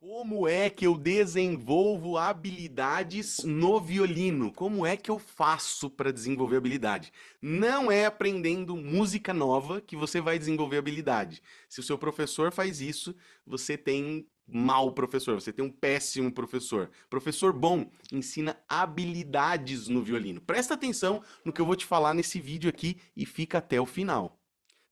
Como é que eu desenvolvo habilidades no violino? Como é que eu faço para desenvolver habilidade? Não é aprendendo música nova que você vai desenvolver habilidade. Se o seu professor faz isso, você tem um mau professor, você tem um péssimo professor. Professor bom ensina habilidades no violino. Presta atenção no que eu vou te falar nesse vídeo aqui e fica até o final.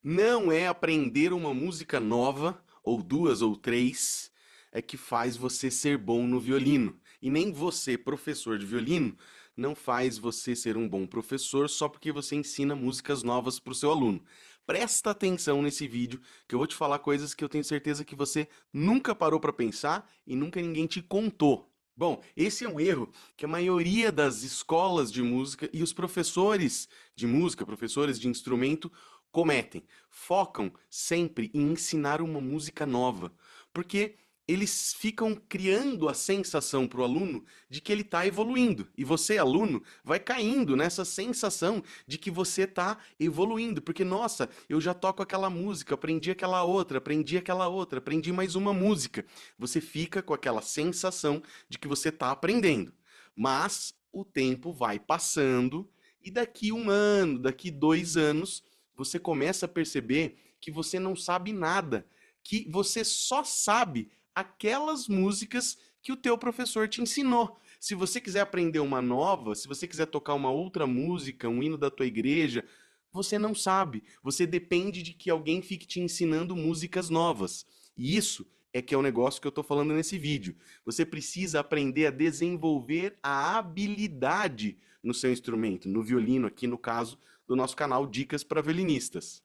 Não é aprender uma música nova, ou duas ou três é que faz você ser bom no violino. E nem você, professor de violino, não faz você ser um bom professor só porque você ensina músicas novas para o seu aluno. Presta atenção nesse vídeo que eu vou te falar coisas que eu tenho certeza que você nunca parou para pensar e nunca ninguém te contou. Bom, esse é um erro que a maioria das escolas de música e os professores de música, professores de instrumento, cometem. Focam sempre em ensinar uma música nova, porque eles ficam criando a sensação para o aluno de que ele está evoluindo. E você, aluno, vai caindo nessa sensação de que você está evoluindo. Porque, nossa, eu já toco aquela música, aprendi aquela outra, aprendi aquela outra, aprendi mais uma música. Você fica com aquela sensação de que você está aprendendo. Mas o tempo vai passando e daqui um ano, daqui dois anos, você começa a perceber que você não sabe nada. Que você só sabe aquelas músicas que o teu professor te ensinou. Se você quiser aprender uma nova, se você quiser tocar uma outra música, um hino da tua igreja, você não sabe. Você depende de que alguém fique te ensinando músicas novas. E isso é que é o negócio que eu estou falando nesse vídeo. Você precisa aprender a desenvolver a habilidade no seu instrumento, no violino, aqui no caso do nosso canal Dicas para Violinistas.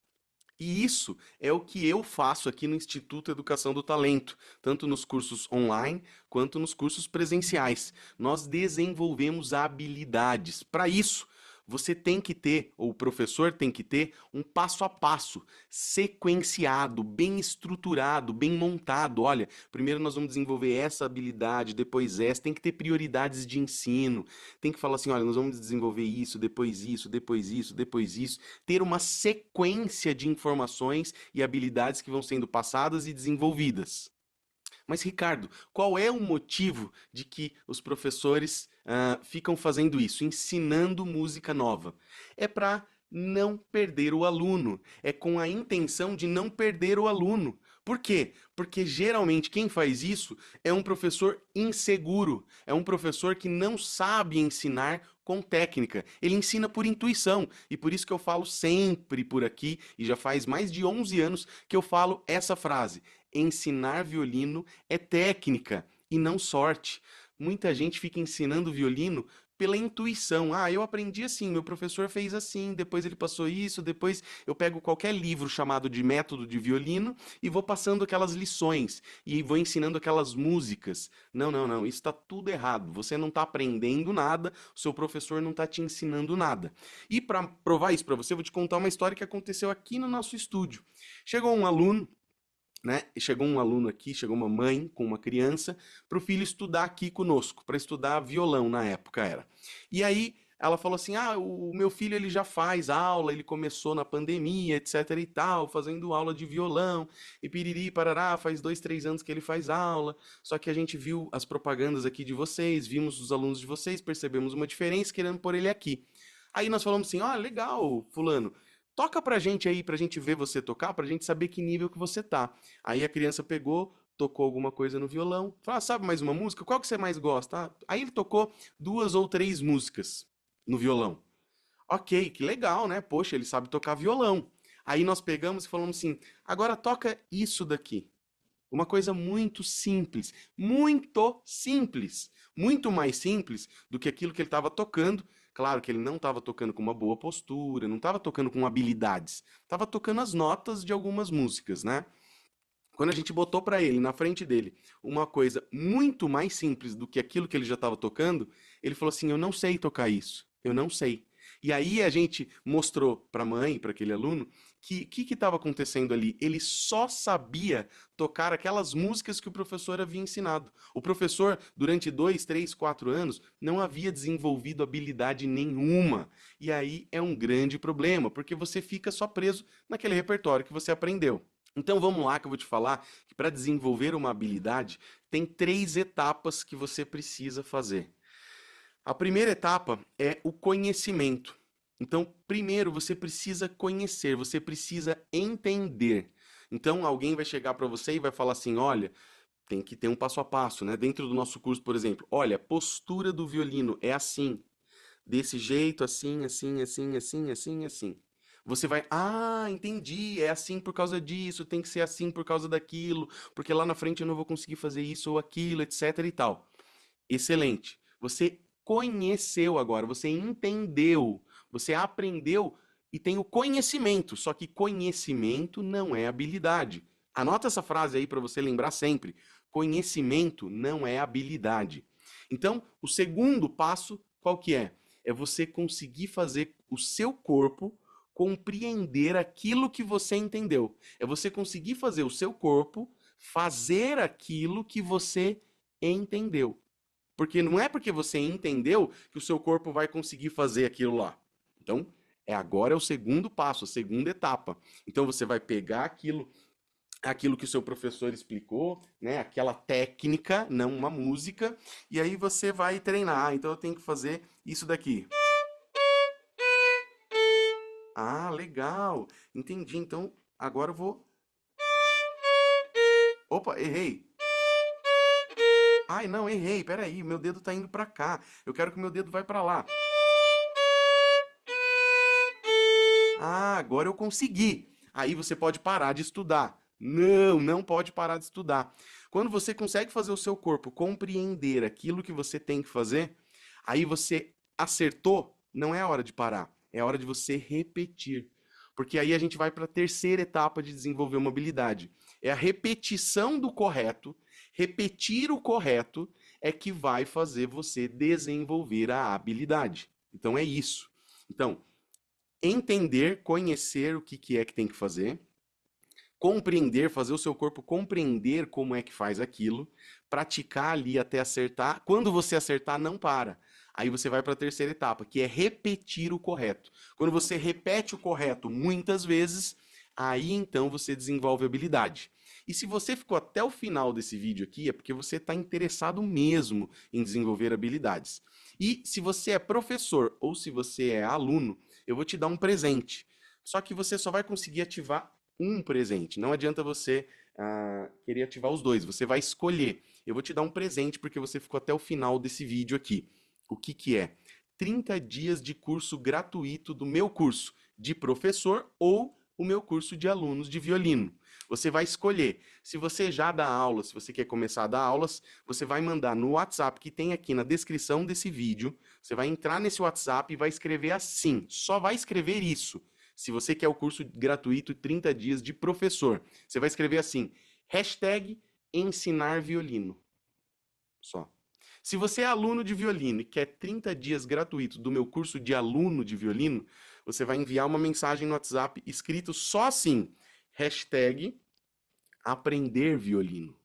E isso é o que eu faço aqui no Instituto Educação do Talento, tanto nos cursos online quanto nos cursos presenciais. Nós desenvolvemos habilidades. Para isso, você tem que ter, ou o professor tem que ter, um passo a passo, sequenciado, bem estruturado, bem montado. Olha, primeiro nós vamos desenvolver essa habilidade, depois essa. Tem que ter prioridades de ensino. Tem que falar assim: olha, nós vamos desenvolver isso, depois isso, depois isso, depois isso. Ter uma sequência de informações e habilidades que vão sendo passadas e desenvolvidas. Mas, Ricardo, qual é o motivo de que os professores uh, ficam fazendo isso, ensinando música nova. É para não perder o aluno, é com a intenção de não perder o aluno. Por quê? Porque geralmente quem faz isso é um professor inseguro, é um professor que não sabe ensinar com técnica. Ele ensina por intuição, e por isso que eu falo sempre por aqui, e já faz mais de 11 anos que eu falo essa frase: ensinar violino é técnica e não sorte muita gente fica ensinando violino pela intuição. Ah, eu aprendi assim, meu professor fez assim, depois ele passou isso, depois eu pego qualquer livro chamado de método de violino e vou passando aquelas lições e vou ensinando aquelas músicas. Não, não, não, isso está tudo errado. Você não está aprendendo nada, o seu professor não está te ensinando nada. E para provar isso para você, eu vou te contar uma história que aconteceu aqui no nosso estúdio. Chegou um aluno né? chegou um aluno aqui, chegou uma mãe com uma criança, para o filho estudar aqui conosco, para estudar violão na época era. E aí ela falou assim: ah, o meu filho ele já faz aula, ele começou na pandemia, etc e tal, fazendo aula de violão, e piriri, parará, faz dois, três anos que ele faz aula, só que a gente viu as propagandas aqui de vocês, vimos os alunos de vocês, percebemos uma diferença, querendo por ele aqui. Aí nós falamos assim: ó, oh, ah, legal, Fulano, toca pra gente aí, pra gente ver você tocar, pra gente saber que nível que você tá. Aí a criança pegou, tocou alguma coisa no violão, falou, ah, sabe mais uma música? Qual que você mais gosta? Ah, aí ele tocou duas ou três músicas no violão. Ok, que legal, né? Poxa, ele sabe tocar violão. Aí nós pegamos e falamos assim, agora toca isso daqui. Uma coisa muito simples, muito simples, muito mais simples do que aquilo que ele estava tocando, Claro que ele não estava tocando com uma boa postura, não estava tocando com habilidades, estava tocando as notas de algumas músicas, né? Quando a gente botou para ele, na frente dele, uma coisa muito mais simples do que aquilo que ele já estava tocando, ele falou assim: Eu não sei tocar isso, eu não sei. E aí a gente mostrou para a mãe, para aquele aluno, que o que estava acontecendo ali? Ele só sabia tocar aquelas músicas que o professor havia ensinado. O professor, durante dois, três, quatro anos, não havia desenvolvido habilidade nenhuma. E aí é um grande problema, porque você fica só preso naquele repertório que você aprendeu. Então vamos lá que eu vou te falar que para desenvolver uma habilidade tem três etapas que você precisa fazer. A primeira etapa é o conhecimento. Então, primeiro você precisa conhecer, você precisa entender. Então, alguém vai chegar para você e vai falar assim: olha, tem que ter um passo a passo, né? Dentro do nosso curso, por exemplo, olha, postura do violino é assim, desse jeito, assim, assim, assim, assim, assim, assim. Você vai, ah, entendi, é assim por causa disso, tem que ser assim por causa daquilo, porque lá na frente eu não vou conseguir fazer isso ou aquilo, etc e tal. Excelente. Você conheceu agora, você entendeu você aprendeu e tem o conhecimento, só que conhecimento não é habilidade. Anota essa frase aí para você lembrar sempre. Conhecimento não é habilidade. Então, o segundo passo, qual que é? É você conseguir fazer o seu corpo compreender aquilo que você entendeu. É você conseguir fazer o seu corpo fazer aquilo que você entendeu. Porque não é porque você entendeu que o seu corpo vai conseguir fazer aquilo lá. Então, é agora é o segundo passo, a segunda etapa. Então você vai pegar aquilo aquilo que o seu professor explicou, né, aquela técnica, não uma música, e aí você vai treinar. Ah, então eu tenho que fazer isso daqui. Ah, legal. Entendi. Então agora eu vou Opa, errei. Ai, não, errei. Peraí, meu dedo tá indo para cá. Eu quero que meu dedo vá para lá. Ah, agora eu consegui. Aí você pode parar de estudar. Não, não pode parar de estudar. Quando você consegue fazer o seu corpo compreender aquilo que você tem que fazer, aí você acertou, não é hora de parar, é hora de você repetir. Porque aí a gente vai para a terceira etapa de desenvolver uma habilidade. É a repetição do correto, repetir o correto é que vai fazer você desenvolver a habilidade. Então é isso. Então, entender, conhecer o que, que é que tem que fazer, compreender, fazer o seu corpo compreender como é que faz aquilo, praticar ali até acertar. Quando você acertar, não para. Aí você vai para a terceira etapa, que é repetir o correto. Quando você repete o correto muitas vezes, aí então você desenvolve habilidade. E se você ficou até o final desse vídeo aqui, é porque você está interessado mesmo em desenvolver habilidades. E se você é professor ou se você é aluno, eu vou te dar um presente. Só que você só vai conseguir ativar um presente. Não adianta você ah, querer ativar os dois. Você vai escolher. Eu vou te dar um presente porque você ficou até o final desse vídeo aqui. O que, que é? 30 dias de curso gratuito do meu curso de professor ou o meu curso de alunos de violino. Você vai escolher. Se você já dá aula, se você quer começar a dar aulas, você vai mandar no WhatsApp que tem aqui na descrição desse vídeo. Você vai entrar nesse WhatsApp e vai escrever assim. Só vai escrever isso. Se você quer o curso gratuito 30 dias de professor, você vai escrever assim: hashtag ensinar violino. Só. Se você é aluno de violino e quer 30 dias gratuito do meu curso de aluno de violino, você vai enviar uma mensagem no WhatsApp escrito só assim: hashtag aprender violino.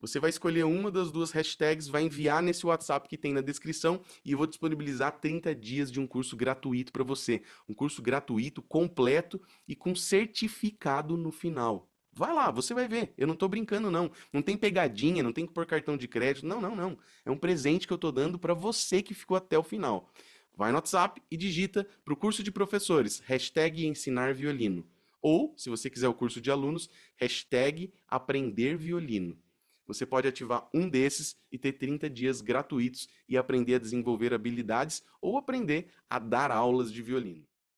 Você vai escolher uma das duas hashtags, vai enviar nesse WhatsApp que tem na descrição e eu vou disponibilizar 30 dias de um curso gratuito para você. Um curso gratuito, completo e com certificado no final. Vai lá, você vai ver. Eu não estou brincando não. Não tem pegadinha, não tem que pôr cartão de crédito. Não, não, não. É um presente que eu estou dando para você que ficou até o final. Vai no WhatsApp e digita para o curso de professores, hashtag ensinar violino. Ou, se você quiser o curso de alunos, hashtag aprender violino. Você pode ativar um desses e ter 30 dias gratuitos e aprender a desenvolver habilidades ou aprender a dar aulas de violino.